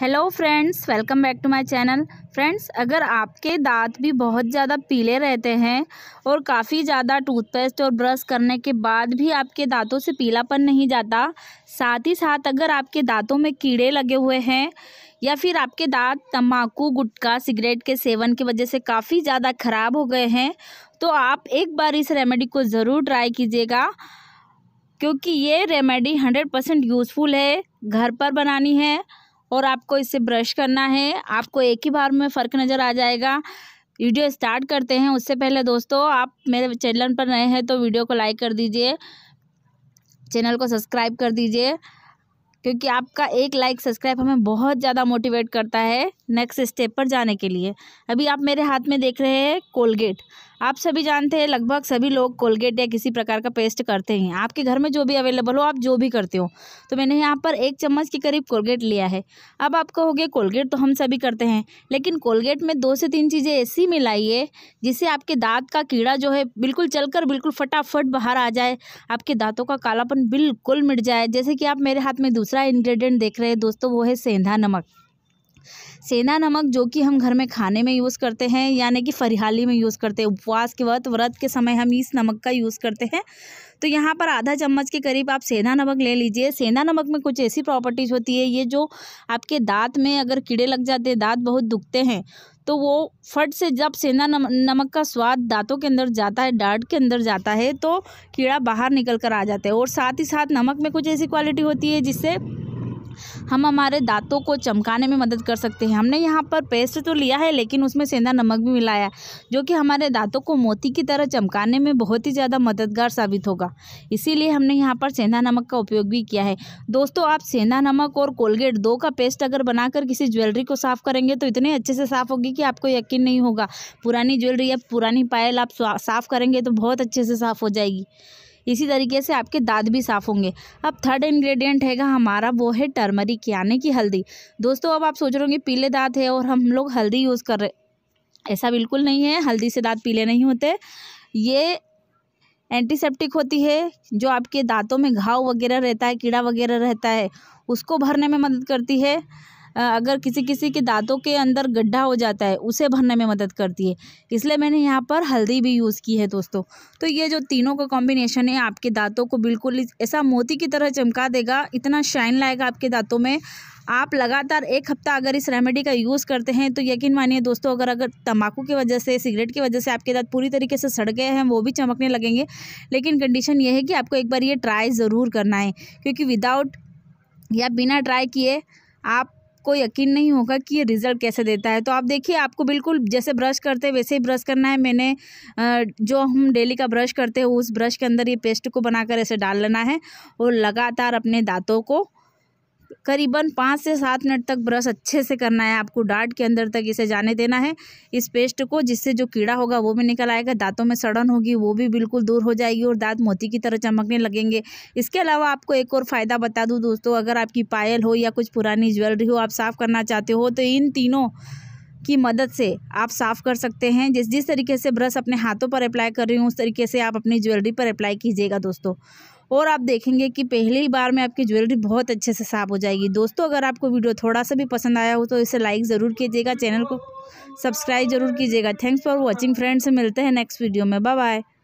hello friends welcome back to my channel friends अगर आपके दांत भी बहुत ज़्यादा पीले रहते हैं और काफ़ी ज़्यादा टूथपेस्ट और ब्रश करने के बाद भी आपके दांतों से पीलापन नहीं जाता साथ ही साथ अगर आपके दांतों में कीड़े लगे हुए हैं या फिर आपके दांत तंबाकू गुटखा सिगरेट के सेवन की वजह से काफ़ी ज़्यादा ख़राब हो गए हैं तो आप एक बार इस रेमेडी को ज़रूर ट्राई कीजिएगा क्योंकि ये रेमेडी हंड्रेड परसेंट यूज़फुल है घर पर बनानी है और आपको इसे ब्रश करना है आपको एक ही बार में फ़र्क नज़र आ जाएगा वीडियो स्टार्ट करते हैं उससे पहले दोस्तों आप मेरे चैनल पर नए हैं तो वीडियो को लाइक कर दीजिए चैनल को सब्सक्राइब कर दीजिए क्योंकि आपका एक लाइक सब्सक्राइब हमें बहुत ज़्यादा मोटिवेट करता है नेक्स्ट स्टेप पर जाने के लिए अभी आप मेरे हाथ में देख रहे हैं कोलगेट आप सभी जानते हैं लगभग सभी लोग कोलगेट या किसी प्रकार का पेस्ट करते हैं आपके घर में जो भी अवेलेबल हो आप जो भी करते हो तो मैंने यहाँ पर एक चम्मच के करीब कोलगेट लिया है अब आप कहोगे कोलगेट तो हम सभी करते हैं लेकिन कोलगेट में दो से तीन चीज़ें ऐसी मिलाइए जिससे आपके दांत का कीड़ा जो है बिल्कुल चल बिल्कुल फटाफट बाहर आ जाए आपके दाँतों का कालापन बिल्कुल मिट जाए जैसे कि आप मेरे हाथ में दूसरा इन्ग्रीडियंट देख रहे हैं दोस्तों वो है सेंधा नमक सेना नमक जो कि हम घर में खाने में यूज़ करते हैं यानी कि फरिहाली में यूज़ करते हैं उपवास के वक्त व्रत के समय हम इस नमक का यूज़ करते हैं तो यहाँ पर आधा चम्मच के करीब आप सेना नमक ले लीजिए सेना नमक में कुछ ऐसी प्रॉपर्टीज़ होती है ये जो आपके दांत में अगर कीड़े लग जाते हैं दांत बहुत दुखते हैं तो वो फट से जब सेना नमक का स्वाद दांतों के अंदर जाता है डाट के अंदर जाता है तो कीड़ा बाहर निकल कर आ जाता है और साथ ही साथ नमक में कुछ ऐसी क्वालिटी होती है जिससे हम हमारे दांतों को चमकाने में मदद कर सकते हैं हमने यहाँ पर पेस्ट तो लिया है लेकिन उसमें सेंधा नमक भी मिलाया है जो कि हमारे दांतों को मोती की तरह चमकाने में बहुत ही ज़्यादा मददगार साबित होगा इसीलिए हमने यहाँ पर सेंधा नमक का उपयोग भी किया है दोस्तों आप सेंधा नमक और कोलगेट दो का पेस्ट अगर बनाकर किसी ज्वेलरी को साफ़ करेंगे तो इतने अच्छे से साफ़ होगी कि आपको यकीन नहीं होगा पुरानी ज्वेलरी या पुरानी पायल आप साफ़ करेंगे तो बहुत अच्छे से साफ़ हो जाएगी इसी तरीके से आपके दांत भी साफ़ होंगे अब थर्ड इंग्रेडिएंट हैगा हमारा वो है टर्मरिक यानी कि हल्दी दोस्तों अब आप सोच रहे होंगे पीले दांत है और हम लोग हल्दी यूज़ कर रहे ऐसा बिल्कुल नहीं है हल्दी से दांत पीले नहीं होते ये एंटीसेप्टिक होती है जो आपके दांतों में घाव वगैरह रहता है कीड़ा वगैरह रहता है उसको भरने में मदद करती है अगर किसी किसी के दांतों के अंदर गड्ढा हो जाता है उसे भरने में मदद करती है इसलिए मैंने यहाँ पर हल्दी भी यूज़ की है दोस्तों तो ये जो तीनों का कॉम्बिनेशन है आपके दांतों को बिल्कुल ऐसा मोती की तरह चमका देगा इतना शाइन लाएगा आपके दांतों में आप लगातार एक हफ्ता अगर इस रेमेडी का यूज़ करते हैं तो यकीन मानिए दोस्तों अगर अगर तम्बाकू की वजह से सिगरेट की वजह से आपके दांत पूरी तरीके से सड़ गए हैं वो भी चमकने लगेंगे लेकिन कंडीशन ये है कि आपको एक बार ये ट्राई ज़रूर करना है क्योंकि विदाउट या बिना ट्राई किए आप आपको यकीन नहीं होगा कि ये रिज़ल्ट कैसे देता है तो आप देखिए आपको बिल्कुल जैसे ब्रश करते हैं वैसे ही ब्रश करना है मैंने जो हम डेली का ब्रश करते हैं उस ब्रश के अंदर ये पेस्ट को बनाकर ऐसे डाल लेना है और लगातार अपने दांतों को करीबन पाँच से सात मिनट तक ब्रश अच्छे से करना है आपको डाट के अंदर तक इसे जाने देना है इस पेस्ट को जिससे जो कीड़ा होगा वो भी निकल आएगा दांतों में सड़न होगी वो भी बिल्कुल दूर हो जाएगी और दांत मोती की तरह चमकने लगेंगे इसके अलावा आपको एक और फ़ायदा बता दूँ दोस्तों अगर आपकी पायल हो या कुछ पुरानी ज्वेलरी हो आप साफ़ करना चाहते हो तो इन तीनों की मदद से आप साफ़ कर सकते हैं जिस जिस तरीके से ब्रश अपने हाथों पर अप्लाई कर रही हूँ उस तरीके से आप अपनी ज्वेलरी पर अप्लाई कीजिएगा दोस्तों और आप देखेंगे कि पहली बार में आपकी ज्वेलरी बहुत अच्छे से साफ हो जाएगी दोस्तों अगर आपको वीडियो थोड़ा सा भी पसंद आया हो तो इसे लाइक ज़रूर कीजिएगा चैनल को सब्सक्राइब जरूर कीजिएगा थैंक्स फॉर वॉचिंग फ्रेंड्स मिलते हैं नेक्स्ट वीडियो में बाय बाय